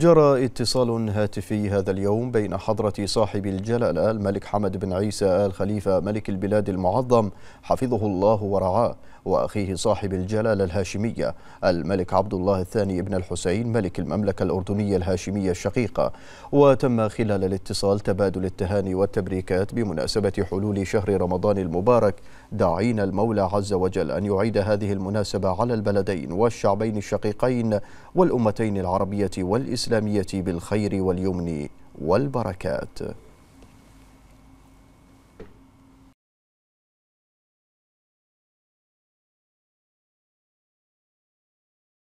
جرى اتصال هاتفي هذا اليوم بين حضرة صاحب الجلالة الملك حمد بن عيسى آل خليفة ملك البلاد المعظم حفظه الله ورعاه وأخيه صاحب الجلالة الهاشمية الملك عبد الله الثاني بن الحسين ملك المملكة الأردنية الهاشمية الشقيقة وتم خلال الاتصال تبادل التهاني والتبريكات بمناسبة حلول شهر رمضان المبارك داعين المولى عز وجل أن يعيد هذه المناسبة على البلدين والشعبين الشقيقين والأمتين العربية والإسلامية الإسلامية بالخير واليمن والبركات